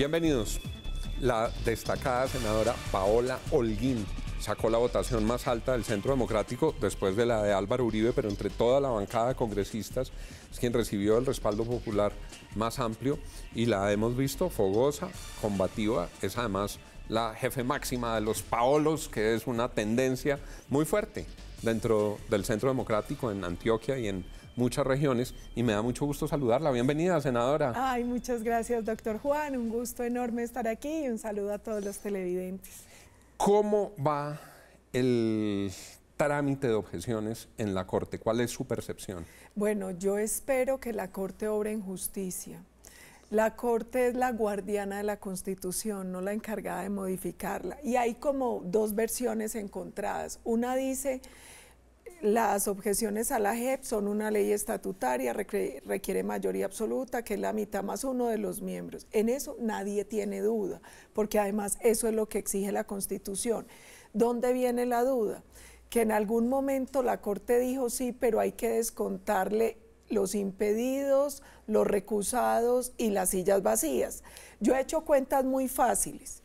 Bienvenidos. La destacada senadora Paola Holguín sacó la votación más alta del Centro Democrático después de la de Álvaro Uribe, pero entre toda la bancada de congresistas es quien recibió el respaldo popular más amplio y la hemos visto fogosa, combativa, es además la jefe máxima de los paolos, que es una tendencia muy fuerte dentro del Centro Democrático en Antioquia y en muchas regiones y me da mucho gusto saludarla. Bienvenida, senadora. Ay, muchas gracias, doctor Juan. Un gusto enorme estar aquí y un saludo a todos los televidentes. ¿Cómo va el trámite de objeciones en la Corte? ¿Cuál es su percepción? Bueno, yo espero que la Corte obre en justicia. La Corte es la guardiana de la Constitución, no la encargada de modificarla. Y hay como dos versiones encontradas. Una dice las objeciones a la JEP son una ley estatutaria, requiere mayoría absoluta, que es la mitad más uno de los miembros. En eso nadie tiene duda, porque además eso es lo que exige la Constitución. ¿Dónde viene la duda? Que en algún momento la Corte dijo sí, pero hay que descontarle los impedidos, los recusados y las sillas vacías. Yo he hecho cuentas muy fáciles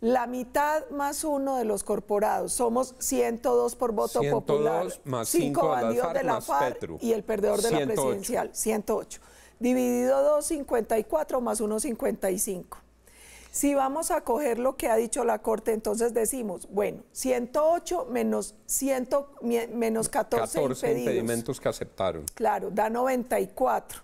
la mitad más uno de los corporados. Somos 102 por voto 102 popular. Más 5 bandidos de la FARC y el perdedor de la presidencial, 108. Dividido 2, 54 más 1, 55. Si vamos a coger lo que ha dicho la Corte, entonces decimos, bueno, 108 menos, 100, menos 14, 14 impedimentos que aceptaron. Claro, da 94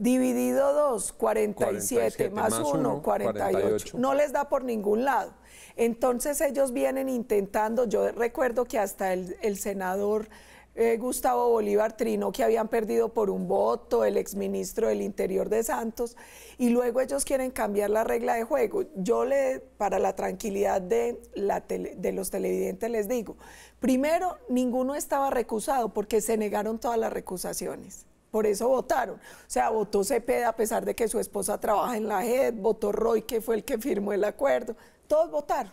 dividido 2, 47, más 1, 48. No les da por ningún lado. Entonces ellos vienen intentando, yo recuerdo que hasta el, senador eh, Gustavo Bolívar Trino, que habían perdido por un voto, el exministro del Interior de Santos, y luego ellos quieren cambiar la regla de juego. Yo le, para la tranquilidad de, la de los televidentes les digo, primero, ninguno estaba recusado porque se negaron todas las recusaciones por eso votaron. O sea, votó Cepeda a pesar de que su esposa trabaja en la JED, votó Roy, que fue el que firmó el acuerdo. Todos votaron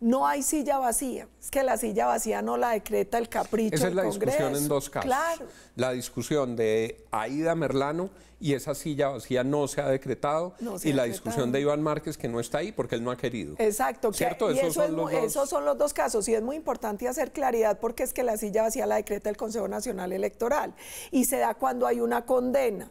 no hay silla vacía. Es que la silla vacía no la decreta el capricho. Esa es la discusión en dos casos. La discusión de Aida Merlano y esa silla vacía no se ha decretado. y la discusión de Iván Márquez que no está ahí porque él no ha querido. Exacto. ¿Cierto? esos, son los dos... esos son los dos casos. Y es muy importante hacer claridad porque es que la silla vacía la decreta el Consejo Nacional Electoral. Y se da cuando hay una condena.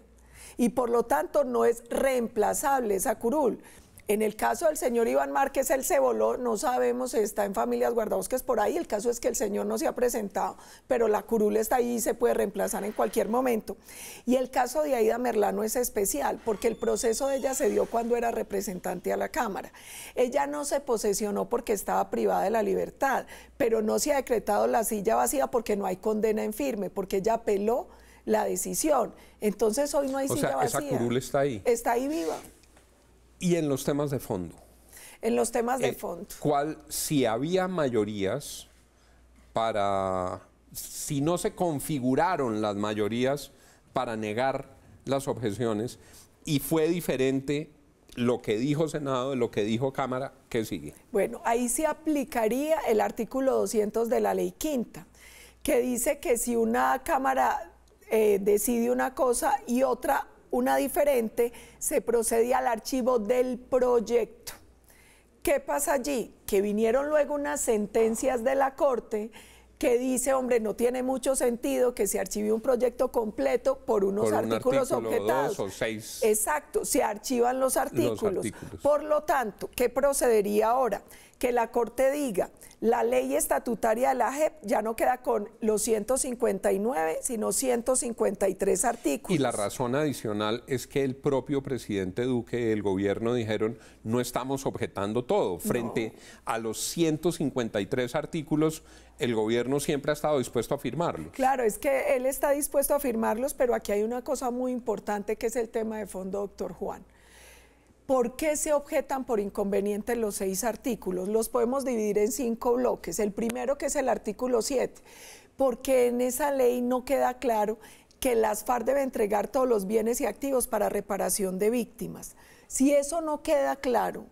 Y por lo tanto no es reemplazable esa curul en el caso del señor Iván Márquez, él se voló, no sabemos si está en familias guardabosques por ahí, el caso es que el señor no se ha presentado, pero la curul está ahí y se puede reemplazar en cualquier momento. Y el caso de Aida Merlano es especial, porque el proceso de ella se dio cuando era representante a la Cámara. Ella no se posesionó porque estaba privada de la libertad, pero no se ha decretado la silla vacía porque no hay condena en firme, porque ella apeló la decisión. Entonces hoy no hay o silla sea, vacía. Esa curul está ahí. Está ahí viva. Y en los temas de fondo. En los temas de eh, fondo. ¿Cuál, si había mayorías para, si no se configuraron las mayorías para negar las objeciones y fue diferente lo que dijo Senado, de lo que dijo Cámara, ¿qué sigue? Bueno, ahí se aplicaría el artículo 200 de la ley quinta, que dice que si una Cámara eh, decide una cosa y otra una diferente, se procedía al archivo del proyecto. ¿Qué pasa allí? Que vinieron luego unas sentencias de la Corte que dice, hombre, no tiene mucho sentido que se archive un proyecto completo por unos artículos objetados. Exacto, se archivan los artículos. Por lo tanto, ¿qué procedería ahora? que la Corte diga, la ley estatutaria de la JEP ya no queda con los 159, sino 153 artículos. Y la razón adicional es que el propio presidente Duque y el gobierno dijeron, no estamos objetando todo. Frente a los 153 artículos, el gobierno siempre ha estado dispuesto a firmarlos. Claro, es que él está dispuesto a firmarlos, pero aquí hay una cosa muy importante que es el tema de fondo, doctor Juan. ¿Por qué se objetan por inconveniente los seis artículos? Los podemos dividir en cinco bloques. El primero que es el artículo 7, porque en esa ley no queda claro que las FARC debe entregar todos los bienes y activos para reparación de víctimas. Si eso no queda claro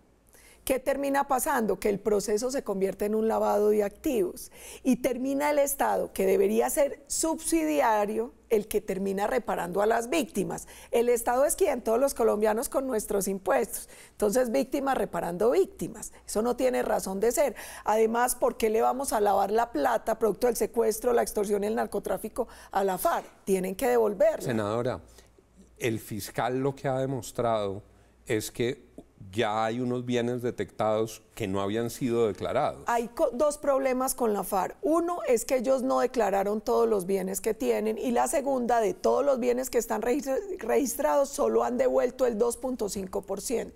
¿Qué termina pasando? Que el proceso se convierte en un lavado de activos y termina el Estado, que debería ser subsidiario, el que termina reparando a las víctimas. El Estado es quien, todos los colombianos con nuestros impuestos. Entonces, víctimas reparando víctimas. Eso no tiene razón de ser. Además, ¿por qué le vamos a lavar la plata producto del secuestro, la extorsión y el narcotráfico a la FARC? Tienen que devolverla. Senadora, el fiscal lo que ha demostrado es que ya hay unos bienes detectados que no habían sido declarados. Hay dos problemas con la F.A.R. Uno es que ellos no declararon todos los bienes que tienen y la segunda, de todos los bienes que están registrados, solo han devuelto el 2.5%. Ese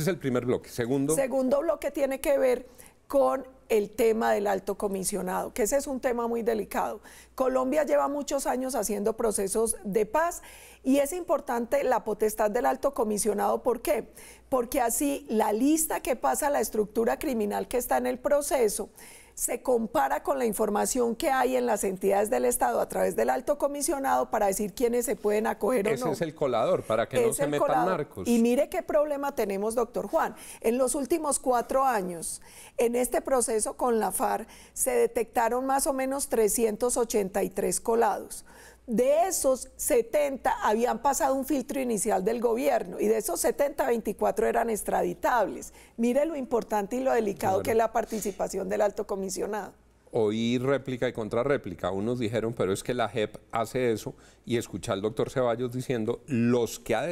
es el primer bloque. Segundo. Segundo bloque tiene que ver con el tema del alto comisionado, que ese es un tema muy delicado. Colombia lleva muchos años haciendo procesos de paz y es importante la potestad del alto comisionado, ¿por qué? Porque así la lista que pasa a la estructura criminal que está en el proceso se compara con la información que hay en las entidades del Estado a través del alto comisionado para decir quiénes se pueden acoger o no. Ese es el colador, para que no se metan marcos. Y mire qué problema tenemos, doctor Juan. En los últimos cuatro años, en este proceso con la FARC, se detectaron más o menos 383 colados de esos 70 habían pasado un filtro inicial del gobierno y de esos 70, 24 eran extraditables. Mire lo importante y lo delicado que es la participación del alto comisionado oí réplica y contrarréplica. Unos dijeron, pero es que la JEP hace eso, y escuchar al doctor Ceballos diciendo, los que ha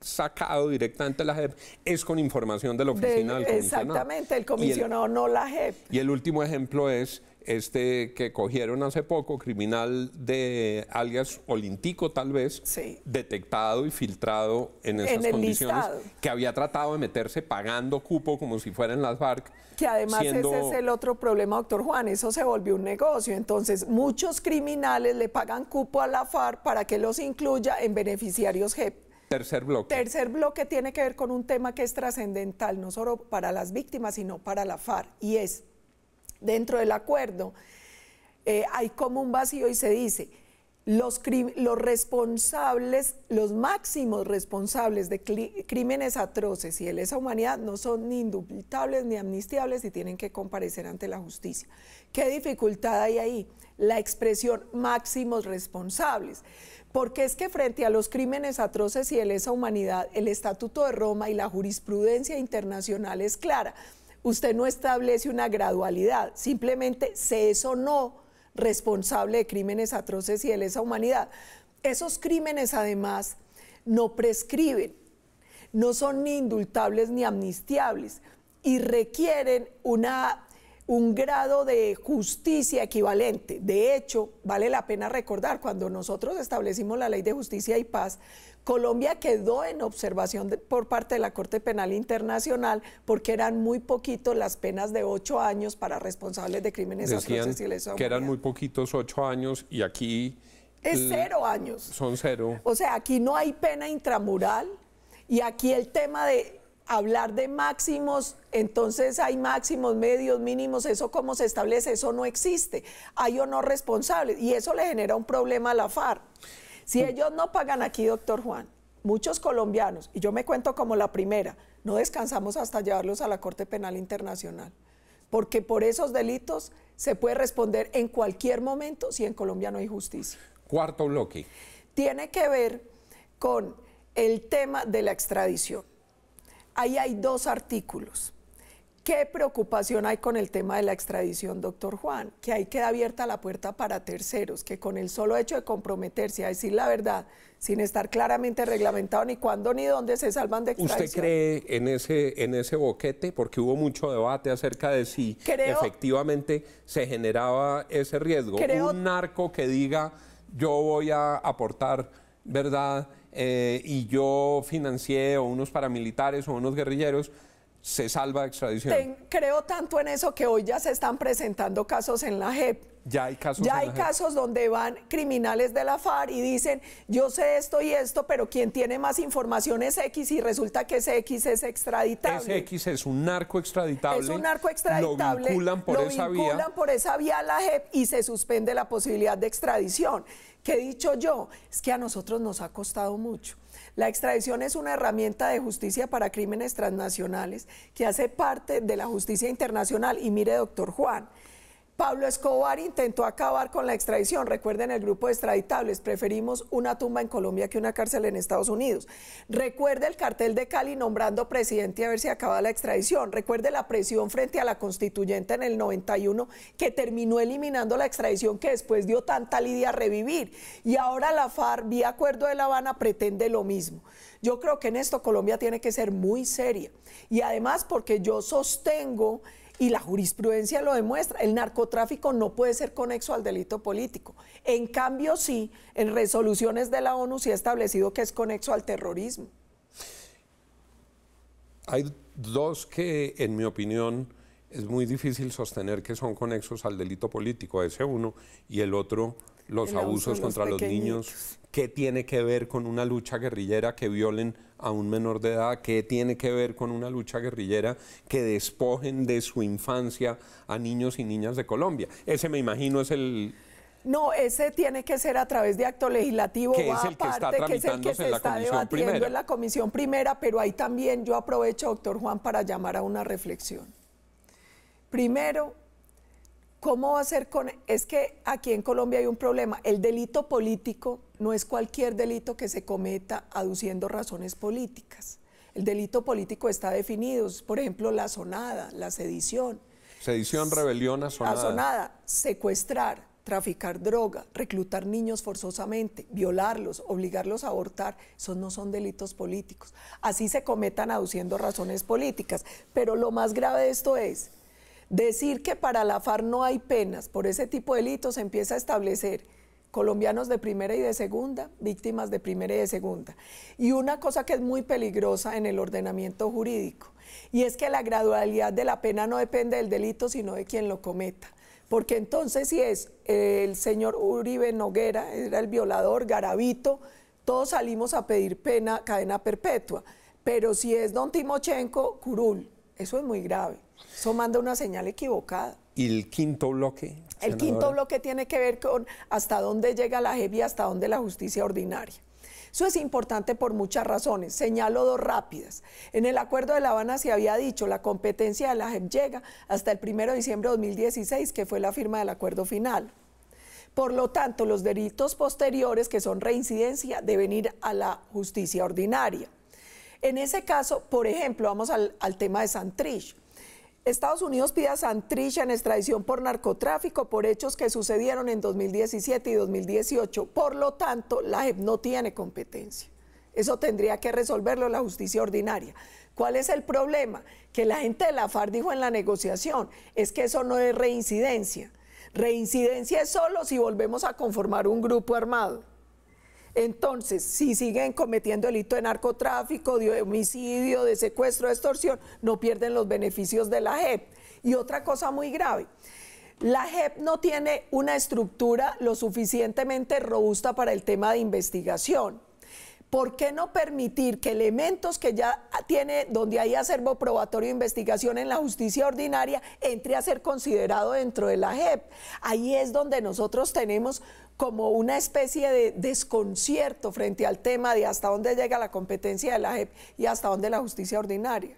sacado directamente la JEP es con información de la oficina del, comisionado. Exactamente, el comisionado, no la JEP. Y el último ejemplo es este que cogieron hace poco, criminal de alias Olintico tal vez, detectado y filtrado en esas condiciones, que había tratado de meterse pagando cupo como si fueran las FARC. Que además ese es el otro problema, doctor Juan, eso se volvió un negocio, entonces muchos criminales le pagan cupo a la FARC para que los incluya en beneficiarios JEP. Tercer bloque. Tercer bloque tiene que ver con un tema que es trascendental, no solo para las víctimas, sino para la FARC, y es, dentro del acuerdo, eh, hay como un vacío y se dice, los, los responsables, los máximos responsables de crímenes atroces y de lesa humanidad no son ni indubitables ni amnistiables y tienen que comparecer ante la justicia. ¿Qué dificultad hay ahí? la expresión máximos responsables, porque es que frente a los crímenes atroces y de lesa humanidad, el Estatuto de Roma y la jurisprudencia internacional es clara. Usted no establece una gradualidad, simplemente se es o no responsable de crímenes atroces y de lesa humanidad. Esos crímenes además no prescriben, no son ni indultables ni amnistiables y requieren una un grado de justicia equivalente. De hecho, vale la pena recordar, cuando nosotros establecimos la ley de justicia y paz, Colombia quedó en observación por parte de la Corte Penal Internacional porque eran muy poquitos las penas de ocho años para responsables de crímenes atroces y Que eran muy poquitos ocho años y aquí... Es cero años. Son cero. O sea, aquí no hay pena intramural y aquí el tema de hablar de máximos, entonces hay máximos, medios, mínimos, eso cómo se establece, eso no existe. Hay o no responsables y eso le genera un problema a la FARC. Si mm. ellos no pagan aquí, doctor Juan, muchos colombianos, y yo me cuento como la primera, no descansamos hasta llevarlos a la Corte Penal Internacional, porque por esos delitos se puede responder en cualquier momento si en Colombia no hay justicia. Cuarto bloque. Tiene que ver con el tema de la extradición Ahí hay dos artículos. ¿Qué preocupación hay con el tema de la extradición, doctor Juan? Que ahí queda abierta la puerta para terceros, que con el solo hecho de comprometerse a decir la verdad, sin estar claramente reglamentado ni cuándo ni dónde se salvan de extradición. ¿Usted cree en ese, en ese boquete? Porque hubo mucho debate acerca de si efectivamente se generaba ese riesgo. Un narco que diga yo voy a aportar verdad eh, y yo financié o unos paramilitares o unos guerrilleros, se salva extradición. creo tanto en eso que hoy ya se están presentando casos en la JEP. Ya hay casos. Ya hay e casos donde van criminales de la FARC y dicen, yo sé esto y esto, pero quien tiene más información es X y resulta que ese X es extraditable. Ese X es un narco extraditable. Es un narco extraditable. Lo vinculan por lo esa vinculan por esa vía a la JEP y se suspende la posibilidad de extradición. ¿Qué he dicho yo? Es que a nosotros nos ha costado mucho. La extradición es una herramienta de justicia para crímenes transnacionales que hace parte de la justicia internacional. Y mire, doctor Juan, Pablo Escobar intentó acabar con la extradición. Recuerden el grupo de extraditables. Preferimos una tumba en Colombia que una cárcel en Estados Unidos. Recuerde el cartel de Cali nombrando presidente a ver si acaba la extradición. Recuerde la presión frente a la constituyente en el 91 que terminó eliminando la extradición que después dio tanta lidia a revivir. Y ahora la FARC, vía acuerdo de La Habana, pretende lo mismo. Yo creo que en esto Colombia tiene que ser muy seria. Y además porque yo sostengo y la jurisprudencia lo demuestra, el narcotráfico no puede ser conexo al delito político. En cambio, sí, en resoluciones de la ONU se ha establecido que es conexo al terrorismo. Hay dos que, en mi opinión, es muy difícil sostener que son conexos al delito político, ese uno, y el otro los abusos contra los, niños, qué tiene que ver con una lucha guerrillera que violen a un menor de edad, qué tiene que ver con una lucha guerrillera que despojen de su infancia a niños y niñas de Colombia. Ese me imagino es el... No, ese tiene que ser a través de acto legislativo, que es que está es el que se está debatiendo en la comisión primera, pero ahí también yo aprovecho, doctor Juan, para llamar a una reflexión. Primero, ¿Cómo va a ser con.? Es que aquí en Colombia hay un problema. El delito político no es cualquier delito que se cometa aduciendo razones políticas. El delito político está definido, por ejemplo, la sonada, la sedición. Sedición, rebelión, asonada. Asonada, secuestrar, traficar droga, reclutar niños forzosamente, violarlos, obligarlos a abortar, esos no son delitos políticos. Así se cometan aduciendo razones políticas. Pero lo más grave de esto es Decir que para la FARC no hay penas por ese tipo de delitos empieza a establecer colombianos de primera y de segunda, víctimas de primera y de segunda. Y una cosa que es muy peligrosa en el ordenamiento jurídico, y es que la gradualidad de la pena no depende del delito, sino de quien lo cometa. Porque entonces si es el señor Uribe Noguera, era el violador, Garavito, todos salimos a pedir pena, cadena perpetua. Pero si es don Timochenko, curul, eso es muy grave. Eso manda una señal equivocada. ¿Y el quinto bloque? El quinto bloque tiene que ver con hasta dónde llega la JEP y hasta dónde la justicia ordinaria. Eso es importante por muchas razones. Señalo dos rápidas. En el acuerdo de La Habana se había dicho la competencia de la JEP llega hasta el 1 de diciembre de 2016, que fue la firma del acuerdo final. Por lo tanto, los delitos posteriores, que son reincidencia, deben ir a la justicia ordinaria. En ese caso, por ejemplo, vamos al, tema de Santrich. Estados Unidos pide a Santrich en extradición por narcotráfico por hechos que sucedieron en 2017 y 2018. Por lo tanto, la JEP no tiene competencia. Eso tendría que resolverlo la justicia ordinaria. ¿Cuál es el problema? Que la gente de la FARC dijo en la negociación, es que eso no es reincidencia. Reincidencia es solo si volvemos a conformar un grupo armado. Entonces, si siguen cometiendo delito de narcotráfico, de homicidio, de secuestro, de extorsión, no pierden los beneficios de la JEP. Y otra cosa muy grave. La JEP no tiene una estructura lo suficientemente robusta para el tema de investigación. ¿Por qué no permitir que elementos que ya tiene, donde hay acervo probatorio de investigación en la justicia ordinaria, entre a ser considerado dentro de la JEP? Ahí es donde nosotros tenemos como una especie de desconcierto frente al tema de hasta dónde llega la competencia de la JEP y hasta dónde la justicia ordinaria.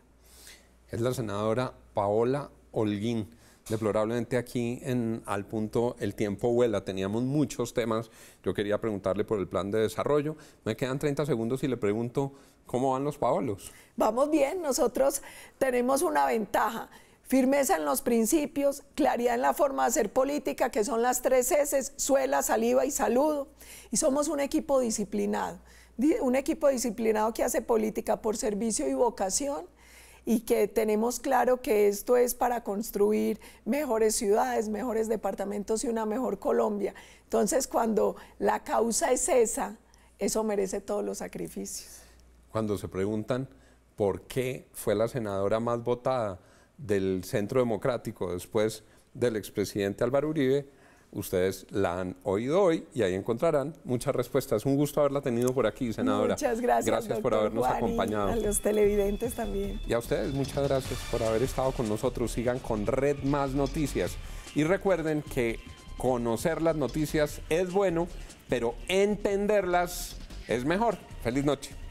Es la senadora Paola Holguín. Deplorablemente aquí en Al Punto el tiempo vuela, teníamos muchos temas, yo quería preguntarle por el plan de desarrollo, me quedan 30 segundos y le pregunto, ¿cómo van los Paolos? Vamos bien, nosotros tenemos una ventaja firmeza en los principios, claridad en la forma de hacer política, que son las tres S, suela, saliva y saludo. Y somos un equipo disciplinado, un equipo disciplinado que hace política por servicio y vocación y que tenemos claro que esto es para construir mejores ciudades, mejores departamentos y una mejor Colombia. Entonces, cuando la causa es esa, eso merece todos los sacrificios. Cuando se preguntan por qué fue la senadora más votada, del Centro Democrático después del expresidente Álvaro Uribe, ustedes la han oído hoy y ahí encontrarán muchas respuestas. Un gusto haberla tenido por aquí, senadora. Muchas gracias. Gracias por habernos acompañado. A los televidentes también. Y a ustedes, muchas gracias por haber estado con nosotros. Sigan con Red Más Noticias. Y recuerden que conocer las noticias es bueno, pero entenderlas es mejor. Feliz noche.